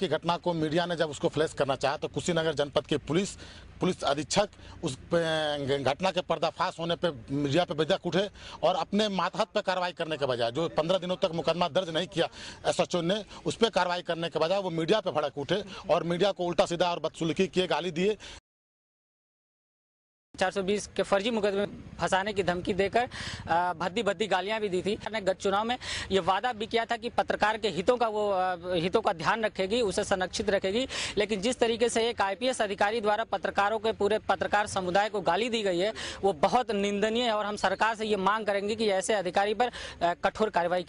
की घटना को मीडिया ने जब उसको फ्लैश करना चाहा तो कुशीनगर जनपद के पुलिस पुलिस अधीक्षक उस घटना के पर्दाफाश होने पर मीडिया पे बेदक उठे और अपने मातहत पर कार्रवाई करने के बजाय जो पंद्रह दिनों तक मुकदमा दर्ज नहीं किया एस एच ने उस पर कार्रवाई करने के बजाय वो मीडिया पे भड़क उठे और मीडिया को उल्टा सीधा और बदसुल्की किए गाली दिए 420 के फर्जी मुकदमे फंसाने की धमकी देकर भद्दी भद्दी गालियां भी दी थी ने गत चुनाव में ये वादा भी किया था कि पत्रकार के हितों का वो हितों का ध्यान रखेगी उसे संरक्षित रखेगी लेकिन जिस तरीके से एक आईपीएस अधिकारी द्वारा पत्रकारों के पूरे पत्रकार समुदाय को गाली दी गई है वो बहुत निंदनीय है और हम सरकार से ये मांग करेंगे कि ऐसे अधिकारी पर कठोर कार्रवाई